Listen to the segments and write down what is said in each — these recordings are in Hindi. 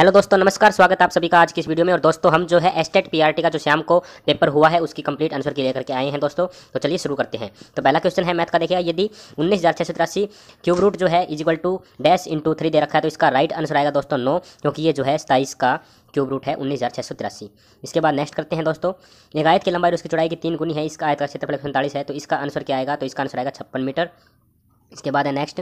हेलो दोस्तों नमस्कार स्वागत आप सभी का आज की इस वीडियो में और दोस्तों हम जो है एस्टेट पीआरटी का जो शाम को पेपर हुआ है उसकी कंप्लीट आंसर के लेकर के आए हैं दोस्तों तो चलिए शुरू करते हैं तो पहला क्वेश्चन है मैथ का देखिए यदि उन्नीस हज़ार छः सौ तिरासी क्यूब रूट जो है equal to dash into three दे रखा है तो इसका राइट आंसर आएगा दोस्तों नो क्योंकि ये जो है सताइस का क्यूब रूट है उन्नीस हज़ार छः सौ तिरासी इसके बाद नेक्स्ट करते हैं दोस्तों एक आयत की लंबाई उसकी चौड़ाई की तीन गुनी है इसका आयत का क्षेत्रफल एक है तो इसका आंसर क्या आएगा तो इसका आंसर आएगा छप्पन मीटर इसके बाद है नेक्स्ट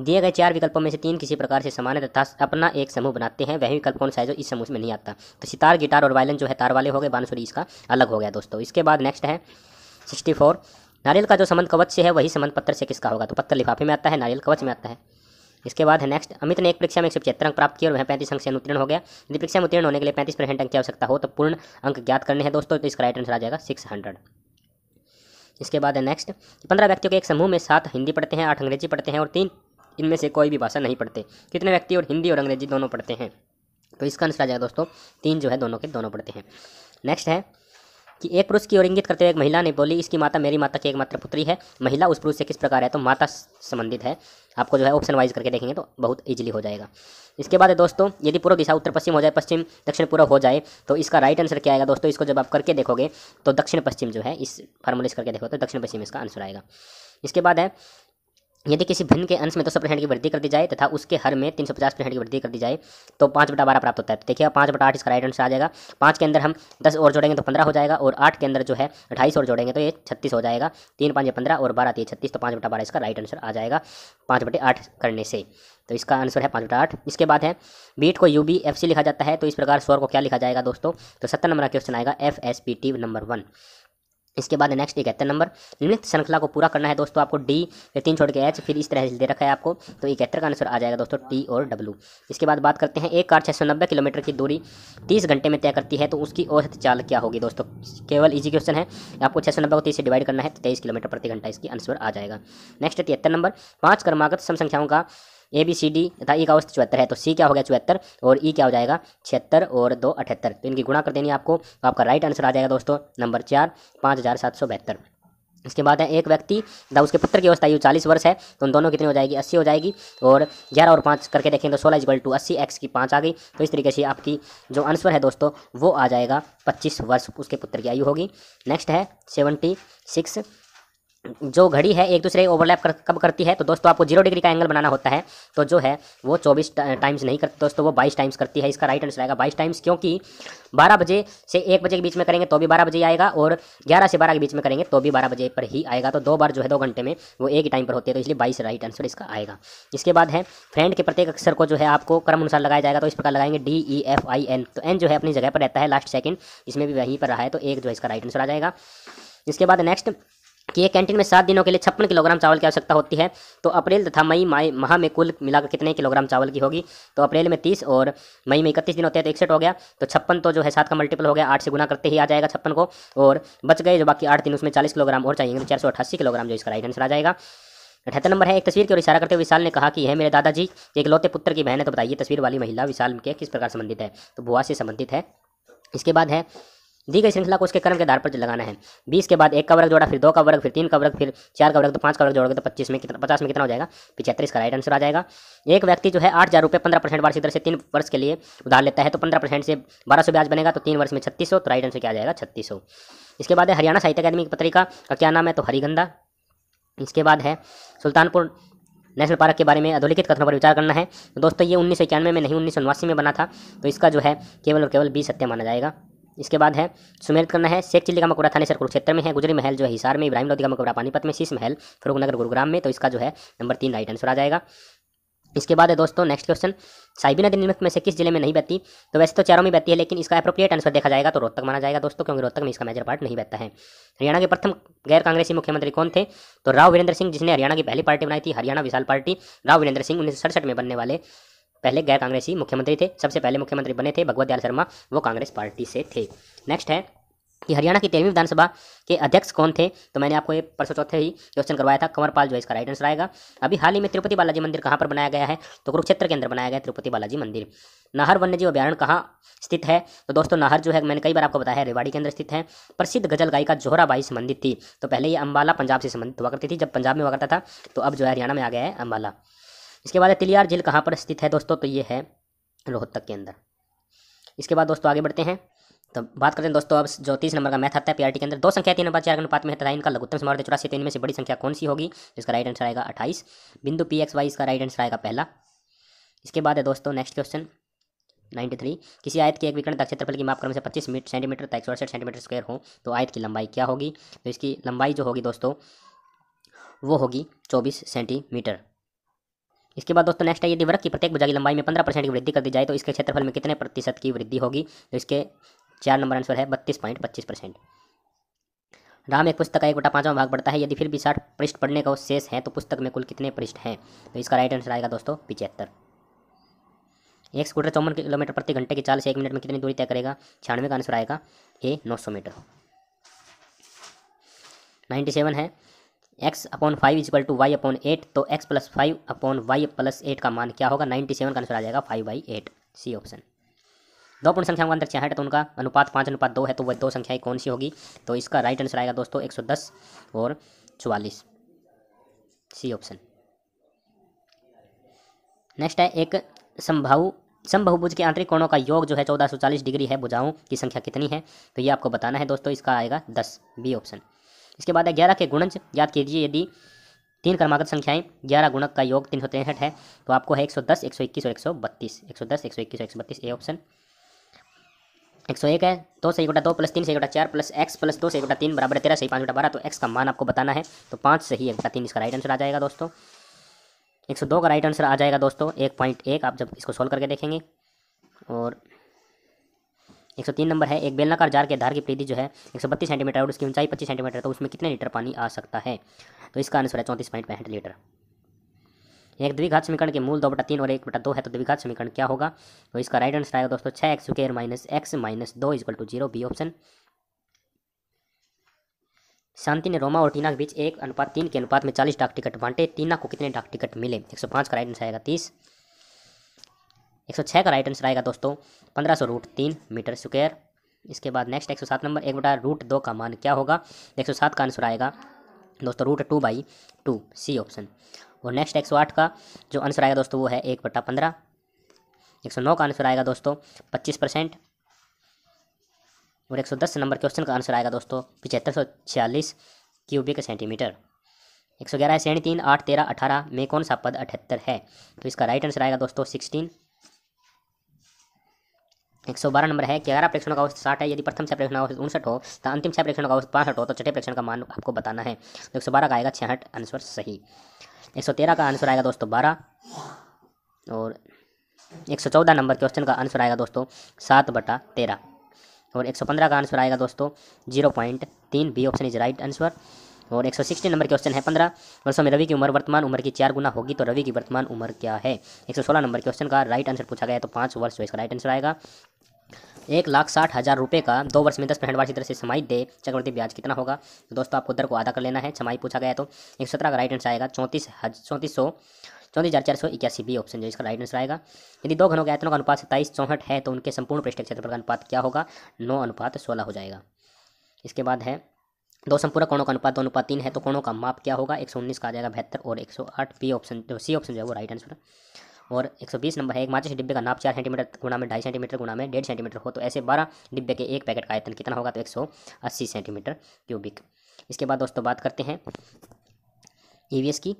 दिए गए चार विकल्पों में से तीन किसी प्रकार से समान है तथा अपना एक समूह बनाते हैं वह विकल्प कौन सा है जो इस समूह में नहीं आता तो सितार गिटार और वायलन जो है तार वाले हो गए बानसुरी इसका अलग हो गया दोस्तों इसके बाद नेक्स्ट है सिक्सटी फोर नारियल का जो संबंध कवच से है वही संबंध पत्र से किसका होगा तो पत्र लिफाफे में आता है नारियल कवच में आता है इसके बाद है नेक्स्ट अमित ने एक परीक्षा में एक सौ पचहत्तर अंक प्राप्त किया और वह पैंतीस अंक से अनुत्तीर्ण हो गया यदि परीक्षा में उत्तीर्ण होने के लिए पैंतीस परसेंट अंक की आवश्यकता हो तो पूर्ण अंक ज्ञात करने हैं दोस्तों तो इसका राइट आंसर आ जाएगा सिक्स हंड्रेड इसके बाद है नेक्स्ट पंद्रह व्यक्तियों के एक समूह में सात हिंदी पढ़ते हैं आठ अंग्रेजी पढ़ते हैं और तीन इनमें से कोई भी भाषा नहीं पढ़ते कितने व्यक्ति और हिंदी और अंग्रेजी दोनों पढ़ते हैं तो इसका आंसर आ जाएगा दोस्तों तीन जो है दोनों के दोनों पढ़ते हैं नेक्स्ट है कि एक पुरुष की ओर इंगित करते हुए एक महिला ने बोली इसकी माता मेरी माता की एकमात्र पुत्री है महिला उस पुरुष से किस प्रकार है तो माता संबंधित है आपको जो है ऑप्शन वाइज करके देखेंगे तो बहुत ईजिली हो जाएगा इसके बाद है दोस्तों यदि पूर्व दिशा उत्तर पश्चिम हो जाए पश्चिम दक्षिण पूर्व हो जाए तो इसका राइट आंसर क्या आएगा दोस्तों इसको जब आप करके देखोगे तो दक्षिण पश्चिम जो है इस फार्मूले से करके देखोगे तो दक्षिण पश्चिम इसका आंसर आएगा इसके बाद है यदि किसी भिन्न के अंश में दो सौ परसेंट की वृद्धि कर दी जाए तथा उसके हर में तीन सौ पचास परसेंट की वृद्धि कर दी जाए तो पाँच बटा बारह प्राप्त होता है तो देखिए पाँच बटा आठ इसका राइट आंसर आ जाएगा पाँच के अंदर हम दस और जोड़ेंगे तो पंद्रह हो जाएगा और आठ के अंदर जो है अठाईस और जोड़ेंगे तो ये छत्तीस हो जाएगा तीन पाँच पंद्रह और बारह तीन तो छत्तीस तो पाँच बटा बारह इसका राइट आंसर आ जाएगा पाँच बटे आठ करने से तो इसका आंसर है पाँच बटा आठ इसके बाद है बीट को यू बी एफ सी लिखा जाता है तो इस प्रकार स्वर को क्या लिखा जाएगा दोस्तों तो सत्तर नंबर का क्वेश्चन आएगा F S P T number one इसके बाद नेक्स्ट इकहत्तर नंबर निम्नलिखित श्रृंखला को पूरा करना है दोस्तों आपको डी या तीन छोड़ के एच फिर इस तरह से दे रखा है आपको तो इकहत्तर का आंसर आ जाएगा दोस्तों टी और डब्लू इसके बाद बात करते हैं एक कार छः सौ नब्बे किलोमीटर की दूरी तीस घंटे में तय करती है तो उसकी औसत चाल क्या होगी दोस्तों केवल इजी क्वेश्चन है आपको छः सौ नब्बे को तीस से डिवाइड करना है तो तेईस किलोमीटर प्रति घंटा इसकी आंसर आ जाएगा नेक्स्ट तिहत्तर नंबर पाँच क्रमागत सम संख्याओं का ए बी सी डी तथा ई e का औसत चौहत्तर है तो सी क्या हो गया चौहत्तर और ई e क्या हो जाएगा छिहत्तर और दो अठहत्तर तो इनकी गुणा कर देनी आपको तो आपका राइट आंसर आ जाएगा दोस्तों नंबर चार पाँच हज़ार सात सौ बहत्तर इसके बाद है एक व्यक्ति तथा उसके पुत्र की अवस्था आयु चालीस वर्ष है तो उन दोनों कितनी हो जाएगी अस्सी हो जाएगी और ग्यारह और पाँच करके देखें तो सोलह इजल टू अस्सी एक्स की पाँच आ गई तो इस तरीके से आपकी जो आंसर है दोस्तों वो आ जाएगा पच्चीस वर्ष उसके पुत्र की आयु होगी नेक्स्ट है सेवेंटी सिक्स जो घड़ी है एक दूसरे ओवरलैप कर, कब करती है तो दोस्तों आपको जीरो डिग्री का एंगल बनाना होता है तो जो है वो चौबीस टाइम्स नहीं करती दोस्तों वो बाईस टाइम्स करती है इसका राइट आंसर आएगा बाईस टाइम्स क्योंकि बारह बजे से एक बजे के बीच में करेंगे तो भी बारह बजे आएगा और ग्यारह से बारह के बीच में करेंगे तो भी बारह बजे पर ही आएगा तो दो बार जो है दो घंटे में वो एक ही टाइम पर होती है तो इसलिए बाईस राइट आंसर इसका आएगा इसके बाद है फ्रेंड के प्रत्येक अक्षर को जो है आपको क्रम अनुसार लगाया जाएगा तो इस प्रकार लगाएंगे D E F I N तो एन जो है अपनी जगह पर रहता है लास्ट सेकेंड इसमें भी वहीं पर रहा है तो एक जो है इसका राइट आंसर आ जाएगा इसके बाद नेक्स्ट कि एक कैंटीन में सात दिनों के लिए छप्पन किलोग्राम चावल की आवश्यकता होती है तो अप्रैल तथा मई माह माह में कुल मिलाकर कितने किलोग्राम चावल की होगी तो अप्रैल में तीस और मई में इकतीस दिन होते हैं तो इकसठ हो गया तो छप्पन तो जो है सात का मल्टीपल हो गया आठ से गुना करते ही आ जाएगा छप्पन को और बच गए जो बाकी आठ दिन उसमें चालीस किलोग्राम और चाहिए चार सौ किलोग्राम जो इसका राइट आंसर आ जाएगा अठहत्तर नंबर है एक तस्वीर की ओर इशारा करते हुए विशाल ने कहा कि है मेरे दादाजी एक लौते पुत्र की बहन है तो बताइए तस्वीर वाली महिला विशाल के किस प्रकार संबंधित है तो बुआ से संबंधित है इसके बाद है दी गई श्रृंखला को उसके क्रम के आधार पर लगाना है बीस के बाद एक का वर्ग जोड़ा फिर दो का वर्ग फिर तीन का वर्ग फिर चार का वर्ग तो पाँच का वर्ग जोड़ोगे तो पच्चीस में कितना पचास में कितना हो जाएगा पिछहत्तर इसका राइट आंसर आ जाएगा एक व्यक्ति जो है आठ हज़ार रुपये पंद्रह परसेंट वार्षिक दर से तीन वर्ष के लिए उधार लेता है तो पंद्रह परसेंट से बारह सौ ब्याज बनेगा तो तीन वर्ष में छत्तीस तो राइट आंसर क्या आ जाएगा छत्तीस इसके बाद है हरियाणा साहित्य अकादमी की पत्रिका का क्या नाम है तो हरिगंधा इसके बाद है सुल्तानपुर नेशनल पार्क के बारे में अधोलिखित कथनों पर विचार करना है दोस्तों ये उन्नीस सौ इक्यानवे में नहीं उन्नीस सौ उन्यासी में बना था तो इसका जो है केवल और केवल बीस सत्य माना जाएगा इसके बाद है सुमेरित करना है शेख चिल्ली का मकबरा थानेसर कुरुक्षेत्र में है गुजरी महल जो है हिसार में इब्राहिम लोधी का मकबरा पानीपत में शीश महल फरुखनगर गुरुग्राम में तो इसका जो है नंबर तीन राइट आंसर आ जाएगा इसके बाद है दोस्तों नेक्स्ट क्वेश्चन साइबी नदी निम्नलिखित में से किस जिले में नहीं बहती तो वैसे तो चारों में बहती है लेकिन इसका अप्रोप्रिएट आंसर देखा जाएगा तो रोहतक माना जाएगा दोस्तों क्योंकि रोहतक में इसका मेजर पार्ट नहीं बहता है हरियाणा के प्रथम गैर कांग्रेसी मुख्यमंत्री कौन थे तो राव वीरेंद्र सिंह जिसने हरियाणा की पहली पार्टी बनाई थी हरियाणा विशाल पार्टी राव वीरेंद्र सिंह उन्नीस में बनने वाले पहले गैर कांग्रेसी मुख्यमंत्री थे सबसे पहले मुख्यमंत्री बने थे भगवत दयाल शर्मा वो कांग्रेस पार्टी से थे नेक्स्ट है कि हरियाणा की तेरहवीं विधानसभा के अध्यक्ष कौन थे तो मैंने आपको ये परसों चौथे ही क्वेश्चन करवाया था कंवरपाल जो इसका राइट आंसर आएगा अभी हाल ही में तिरुपति बालाजी मंदिर कहाँ पर बनाया गया है तो कुरुक्षेत्र के अंदर बनाया गया तिरुपति बालाजी मंदिर नाहर वन्यजीव अभ्यारण कहाँ स्थित है तो दोस्तों नाहर जो है मैंने कई बार आपको बताया है रेवाड़ी के अंदर स्थित है प्रसिद्ध गजल गायिका जोहराबाई संबंधित थी तो पहले ये अम्बाला पंजाब से संबंधित हुआ करती थी जब पंजाब में हुआ करता था तो अब जो है हरियाणा में आ गया है अम्बाला इसके बाद तिलियार झील कहाँ पर स्थित है दोस्तों तो ये है रोहतक के अंदर इसके बाद दोस्तों आगे बढ़ते हैं तो बात करते हैं दोस्तों अब जो तीस नंबर का मैथ आता है पीआरटी के अंदर दो संख्या तीन नंबर चार अनुपात में तथा इनका लघुत्तम समारोह चौरासी तीन में से बड़ी संख्या कौन सी होगी इसका राइट आंसर आएगा अट्ठाईस बिंदु पी एक्स वाई इसका राइट आंसर आएगा पहला इसके बाद है दोस्तों नेक्स्ट क्वेश्चन नाइन्टी थ्री किसी आयत के एक विकर्ण तक क्षेत्रफल की मापक्रम से पच्चीस मीटर सेंटीमीटर तक चौसठ सेंटीमीटर स्क्वायर हो तो आयत की लंबाई क्या होगी तो इसकी लंबाई जो होगी दोस्तों वो होगी चौबीस सेंटीमीटर इसके बाद दोस्तों नेक्स्ट है यदि वृक्ष की प्रत्येक भुजा की लंबाई में पंद्रह परसेंट की वृद्धि कर दी जाए तो इसके क्षेत्रफल में कितने प्रतिशत की वृद्धि होगी तो इसके चार नंबर आंसर है बत्तीस पॉइंट पच्चीस परसेंट राम एक पुस्तक का एक बटा पाँचवा भाग पड़ता है यदि फिर भी साठ पृष्ठ पढ़ने का शेष है तो पुस्तक में कुल कितने पृष्ठ हैं तो इसका राइट आंसर आएगा दोस्तों पिचहत्तर एक स्कूटर चौवन किलोमीटर प्रति घंटे की चाल से एक मिनट में कितनी दूरी तय करेगा छियानवे का आंसर आएगा ए नौ सौ मीटर नाइन्टी सेवन है X upon five equal to Y upon eight तो X plus five upon Y plus eight का मान क्या होगा नाइन्टी सेवन का आंसर आ जाएगा five by eight C option दो पूर्ण संख्या का अंतर चाहे तो उनका अनुपात पाँच अनुपात दो है तो वह दो संख्याएं कौन सी होगी तो इसका राइट आंसर आएगा दोस्तों एक सौ दस और चवालीस सी ऑप्शन नेक्स्ट है एक संभाव समबहुभुज के आंतरिक कोणों का योग जो है चौदह सौ चालीस डिग्री है बुझाऊँ की संख्या कितनी है तो ये आपको बताना है दोस्तों इसका आएगा दस बी ऑप्शन इसके बाद ग्यारह के गुणज याद कीजिए यदि तीन क्रमागत संख्याएं ग्यारह गुणक का योग तीन सौ तिरसठ है तो आपको है एक सौ दस एक सौ इक्कीस और एक सौ बत्तीस एक सौ दस एक सौ इक्कीस और एक सौ बत्तीस ए ऑप्शन एक सौ एक है दो से एक दो प्लस तीन से एक चार प्लस एक्स प्लस दो से एक तीन बराबर तेरह से पाँच बारह तो एक्स का मान आपको बताना है तो पाँच से ही एक तीन इसका राइट आंसर आ जाएगा दोस्तों एक सौ दो का राइट आंसर आ जाएगा दोस्तों एक पॉइंट एक आप जब इसको सोल्व करके देखेंगे और एक सौ तीन नंबर है एक बेलनाकार जार के धार की प्रीति जो है एक सौ बत्तीस सेंटीमीटर और उसकी ऊंचाई पच्चीस सेंटीमीटर तो उसमें कितने लीटर पानी आ सकता है तो इसका आंसर है चौंतीस पॉइंट पैंठ लीटर एक द्विघात समीकरण के मूल दो बटा तीन और एक बटा दो है तो द्विघात समीकरण क्या होगा तो इसका राइट आंसर आएगा दोस्तों छः X square minus X minus दो equal to zero B option Shanti ने रोमा और टीना के बीच एक अनुपात तीन के अनुपात में चालीस डाक टिकट बांटे टीना को कितने डाक टिकट मिले एक सौ पाँच का राइट आंसर आएगा तीस एक सौ छः का राइट आंसर आएगा दोस्तों पंद्रह सौ रूट तीन मीटर स्क्वायर इसके बाद नेक्स्ट एक सौ सात नंबर एक बटा रूट दो का मान क्या होगा एक सौ सात का आंसर आएगा दोस्तों root two by two C option और नेक्स्ट एक सौ आठ का जो आंसर आएगा दोस्तों वो है एक बटा पंद्रह एक सौ नौ का आंसर आएगा दोस्तों पच्चीस परसेंट और एक सौ दस नंबर क्वेश्चन का आंसर आएगा दोस्तों पिछहत्तर सौ छियालीस क्यूबिक सेंटीमीटर एक सौ ग्यारह श्रेणी तीन आठ तेरह अठारह में कौन सा पद अठहत्तर है तो इसका राइट आंसर आएगा दोस्तों सिक्सटीन एक सौ बारह नंबर है कि अगर प्रेक्षणों का औसत साठ है यदि प्रथम छह प्रेक्षण का औसत उनसठ हो तो अंतिम छह प्रेक्षण का औसत पांसठ हो तो छठे प्रेक्षण का मान आपको बताना है तो एक सौ बारह का आएगा छियाहठ आंसर सही एक सौ तेरह का आंसर आएगा दोस्तों बारह और एक सौ चौदह नंबर क्वेश्चन का आंसर आएगा दोस्तों सात बटा तेरह और एक सौ पंद्रह का आंसर आएगा दोस्तों जीरो पॉइंट तीन B option is right answer और 160 नंबर क्वेश्चन है पंद्रह वर्षों में रवि की उम्र वर्तमान उम्र की चार गुना होगी तो रवि की वर्तमान उम्र क्या है 116 नंबर क्वेश्चन का राइट आंसर पूछा गया तो पाँच वर्ष इसका राइट आंसर आएगा एक लाख साठ हज़ार रुपये का दो वर्ष में दस परसेंट वार्षिक दर से समाई दे चक्रवर्ती ब्याज कितना होगा तो दोस्तों आपको दर को आधा कर लेना है समाई पूछा गया तो एक सत्रह का राइट आंसर आएगा चौंतीस चौंतीस सौ चौंतीस हज़ार चार सौ इक्यासी बी ऑप्शन जो इसका राइट आंसर आएगा यदि दो घनों के आयतनों का अनुपात सत्ताईस चौहट है तो उनके संपूर्ण पृष्ठ क्षेत्रफल का अनुपात क्या होगा नौ अनुपात सोलह हो जाएगा इसके बाद है दो संपूरक कोणों का अनुपात दो अनुपात तीन है तो कोणों का माप क्या होगा एक सौ उन्नीस का आ जाएगा बेहतर और एक सौ आठ बी ऑप्शन जो सी ऑप्शन जो है वो राइट आंसर है और एक सौ बीस नंबर है एक माचिस डिब्बे का नाप चार सेंटीमीटर गुना में ढाई सेंटीमीटर गुना में डेढ़ सेंटीमीटर हो तो ऐसे बारह डिब्बे के एक पैकेट का आयतन कितना होगा तो एक सौ अस्सी सेंटीमीटर क्यूबिक इसके बाद दोस्तों बात करते हैं ईवीएस e की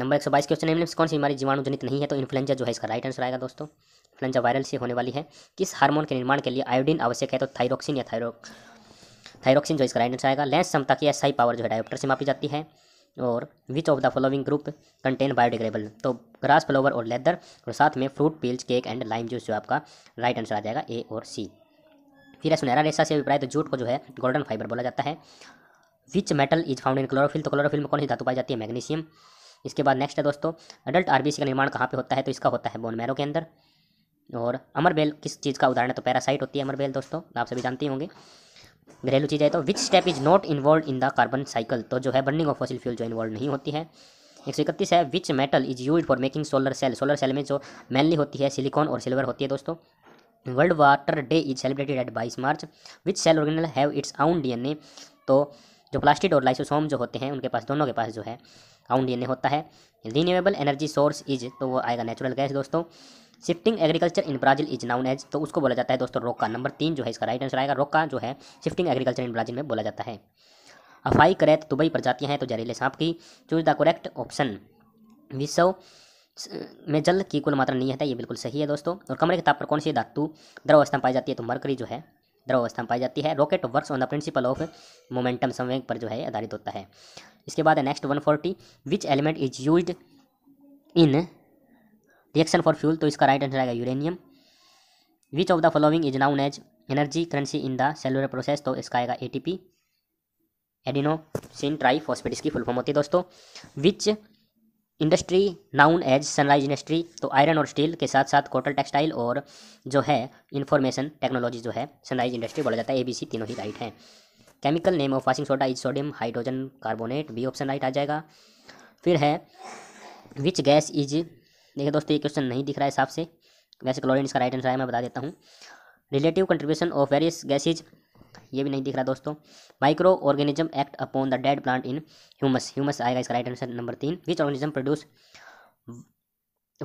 नंबर एक सौ बाईस क्वेश्चन कौन सी बीमारी जीवाणु जनित नहीं है तो इन्फ्लुएंजा जो है इसका राइट आंसर आएगा दोस्तों इन्फ्लुएंजा वायरल से होने वाली है किस हार्मोन के निर्माण के लिए आयोडीन आवश्यक है तो थायरोक्सिन या थायरो थायरोक्सिन जो इसका राइट आंसर आएगा लेंस क्षमता की एसआई पावर जो है डायोप्टर से मापी जाती है और which of the following group contain biodegradable तो ग्रास फ्लोवर और लेदर और साथ में fruit peels cake and lime juice जो आपका राइट आंसर आ जाएगा ए और सी फिर है सुनहरा रेशा से अभिप्राय तो जूट को जो है गोल्डन फाइबर बोला जाता है which metal is found in chlorophyll तो क्लोरोफिल में कौन सी धातु पाई जाती है मैग्नीशियम इसके बाद नेक्स्ट है दोस्तों अडल्ट आरबीसी का निर्माण कहाँ पे होता है तो इसका होता है बोन मैरो के अंदर और अमरबेल किस चीज़ का उदाहरण है तो पैरासाइट होती है अमरबेल दोस्तों आप सभी जानते होंगे घरेलू चीज़ है तो which step is not involve in the carbon cycle तो जो है बर्निंग ऑफ फॉसिल फ्यूल जो इन्वॉल्व नहीं होती है एक सौ इकतीस है which metal is use for making solar cell solar cell में जो मेनली होती है सिलिकॉन और सिल्वर होती है दोस्तों world water day is celebrated at बाईस March which cell organelle have its own DNA तो जो प्लास्टिड और लाइसोसोम जो होते हैं उनके पास दोनों के पास जो है आउन डीएनए होता है रिन्यूएबल एनर्जी सोर्स इज तो वो आएगा नेचुरल गैस दोस्तों shifting agriculture in Brazil is known as तो उसको बोला जाता है दोस्तों रोका नंबर तीन जो है इसका राइट आंसर आएगा रोका जो है शिफ्टिंग एग्रीकल्चर इन ब्राजील में बोला जाता है अफाई करैत दुबई प्रजातियां हैं तो जहरीले सांप की चूज द करेक्ट ऑप्शन विश्व में जल की कुल मात्रा नहीं है तो ये बिल्कुल सही है दोस्तों और कमरे के ताप पर कौन सी धातु द्रव अवस्था पाई जाती है तो मरकरी जो है द्रव अवस्था में पाई जाती है rocket works on the principle of momentum संवेग पर जो है आधारित होता है इसके बाद है next one forty which element is use in reaction for fuel तो इसका राइट आंसर आएगा uranium which of the following is known as energy currency in the cellular process तो इसका आएगा A T P sine triphosphate इसकी फुल फॉर्म होती है दोस्तों which industry known as sunrise industry तो आयरन और स्टील के साथ साथ कोटल टेक्सटाइल और जो है इंफॉर्मेशन टेक्नोलॉजी जो है सनराइज इंडस्ट्री बोला जाता है ए बी सी तीनों ही राइट हैं chemical name of washing soda is sodium hydrogen carbonate B option right आ जाएगा फिर है विच गैस इज देखिए दोस्तों ये क्वेश्चन नहीं दिख रहा है हिसाब से वैसे क्लोरीन इसका राइट आंसर है मैं बता देता हूँ relative contribution of various gases ये भी नहीं दिख रहा दोस्तों microorganism act upon the dead plant in humus humus आएगा इसका राइट आंसर नंबर तीन which organism produce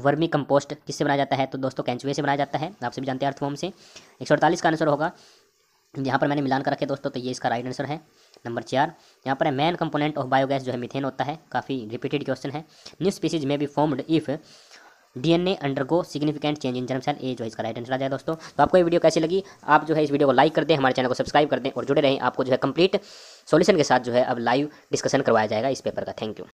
vermicompost किससे बनाया जाता है तो दोस्तों कैंचुए से बनाया जाता है आप सभी जानते हैं अर्थफॉर्म से एक सौ अड़तालीस का आंसर होगा यहाँ पर मैंने मिलान कर रखे दोस्तों तो ये इसका राइट आंसर है नंबर चार यहाँ पर है मेन कंपोनेंट ऑफ बायोगैस जो है मिथेन होता है काफ़ी रिपीटेड क्वेश्चन है न्यू स्पीसीज में be formed if DNA undergo significant change in germ cell A जो इसका राइट आंसर आ जाए दोस्तों तो आपको ये वीडियो कैसी लगी आप जो है इस वीडियो को लाइक कर दें हमारे चैनल को सब्सक्राइब कर दें और जुड़े रहें आपको जो है कंप्लीट सॉल्यूशन के साथ जो है अब लाइव डिस्कशन करवाया जाएगा इस पेपर का थैंक यू